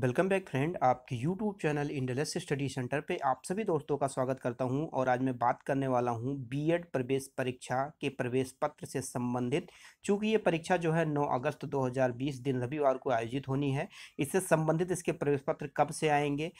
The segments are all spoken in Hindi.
वेलकम बैक फ्रेंड आपके YouTube channel endless study centre पे आप सभी दोस्तों का स्वागत करता हूं और आज मैं बात करने वाला हूं बीएड प्रवेश परीक्षा के प्रवेश पत्र से संबंधित चूंकि ये परीक्षा जो है 9 अगस्त 2020 दिन रविवार को आयोजित होनी है इससे संबंधित इसके प्रवेश पत्र कब से आएंगे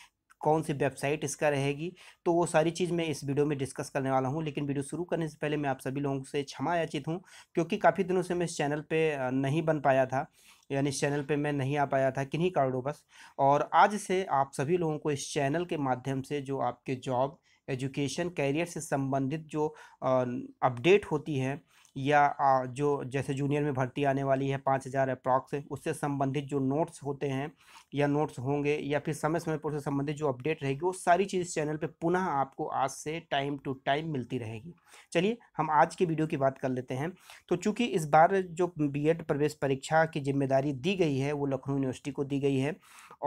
कौन सी वेबसाइट इसका रहेगी तो वो सारी चीज़ मैं इस वीडियो में डिस्कस करने वाला हूँ लेकिन वीडियो शुरू करने से पहले मैं आप सभी लोगों से क्षमा याचित हूँ क्योंकि काफ़ी दिनों से मैं इस चैनल पर नहीं बन पाया था यानी इस चैनल पे मैं नहीं आ पाया था किन्हीं कारणों बस और आज से आप सभी लोगों को इस चैनल के माध्यम से जो आपके जॉब एजुकेशन कैरियर से संबंधित जो अपडेट होती है या जो जैसे जूनियर में भर्ती आने वाली है पाँच हज़ार अप्रॉक्स उससे संबंधित जो नोट्स होते हैं या नोट्स होंगे या फिर समय समय पर उससे संबंधित जो अपडेट रहेगी वो सारी चीज़ इस चैनल पे पुनः आपको आज से टाइम टू टाइम मिलती रहेगी चलिए हम आज की वीडियो की बात कर लेते हैं तो चूँकि इस बार जो बी प्रवेश परीक्षा की जिम्मेदारी दी गई है वो लखनऊ यूनिवर्सिटी को दी गई है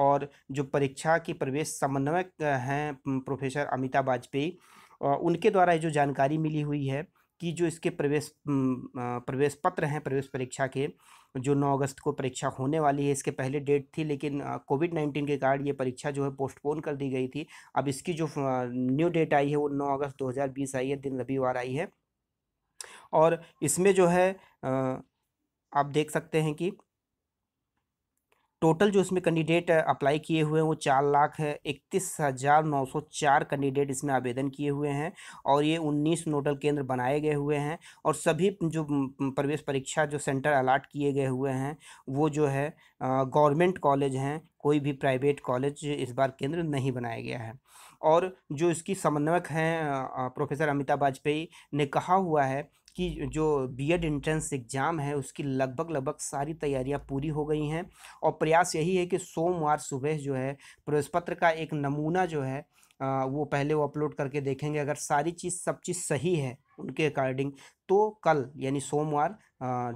और जो परीक्षा की प्रवेश समन्वयक हैं प्रोफेसर अमिताभ वाजपेयी उनके द्वारा जो जानकारी मिली हुई है कि जो इसके प्रवेश प्रवेश पत्र हैं प्रवेश परीक्षा के जो 9 अगस्त को परीक्षा होने वाली है इसके पहले डेट थी लेकिन कोविड नाइन्टीन के कारण ये परीक्षा जो है पोस्टपोन कर दी गई थी अब इसकी जो न्यू डेट आई है वो 9 अगस्त 2020 आई है दिन रविवार आई है और इसमें जो है आप देख सकते हैं कि टोटल जो इसमें कैंडिडेट अप्लाई किए हुए हैं वो चार लाख इकतीस हज़ार नौ सौ चार कैंडिडेट इसमें आवेदन किए हुए हैं और ये उन्नीस नोडल केंद्र बनाए गए हुए हैं और सभी जो प्रवेश परीक्षा जो सेंटर अलाट किए गए हुए हैं वो जो है गवर्नमेंट कॉलेज हैं कोई भी प्राइवेट कॉलेज इस बार केंद्र नहीं बनाया गया है और जो इसकी समन्वयक हैं प्रोफेसर अमिताभ वाजपेयी ने कहा हुआ है की जो बीएड एंट्रेंस एग्ज़ाम है उसकी लगभग लगभग सारी तैयारियां पूरी हो गई हैं और प्रयास यही है कि सोमवार सुबह जो है प्रवेश पत्र का एक नमूना जो है आ, वो पहले वो अपलोड करके देखेंगे अगर सारी चीज़ सब चीज़ सही है उनके अकॉर्डिंग तो कल यानी सोमवार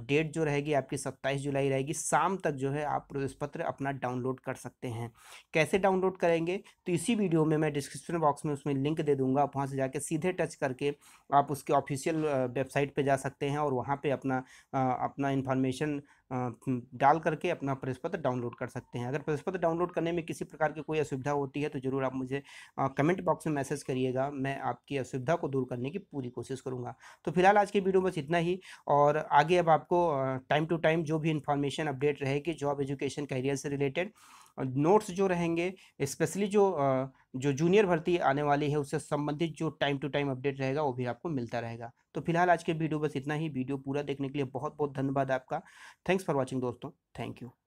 डेट जो रहेगी आपकी 27 जुलाई रहेगी शाम तक जो है आप प्रवेश पत्र अपना डाउनलोड कर सकते हैं कैसे डाउनलोड करेंगे तो इसी वीडियो में मैं डिस्क्रिप्शन बॉक्स में उसमें लिंक दे दूंगा आप वहाँ से जाके सीधे टच करके आप उसके ऑफिशियल वेबसाइट पे जा सकते हैं और वहाँ पे अपना अपना इन्फॉर्मेशन डाल करके अपना प्रवेश पत्र डाउनलोड कर सकते हैं अगर प्रवेश पत्र डाउनलोड करने में किसी प्रकार की कोई असुविधा होती है तो ज़रूर आप मुझे कमेंट बॉक्स में मैसेज करिएगा मैं आपकी असुविधा को दूर करने की पूरी कोशिश करूँगा तो फिलहाल आज के वीडियो बस इतना ही और आगे अब आपको टाइम टू टाइम जो भी इन्फॉर्मेशन अपडेट रहेगी जॉब एजुकेशन करियर से रिलेटेड नोट्स जो रहेंगे स्पेशली जो जो जूनियर भर्ती आने वाली है उससे संबंधित जो टाइम टू टाइम अपडेट रहेगा वो भी आपको मिलता रहेगा तो फिलहाल आज के वीडियो बस इतना ही वीडियो पूरा देखने के लिए बहुत बहुत धन्यवाद आपका थैंक्स फॉर वॉचिंग दोस्तों थैंक यू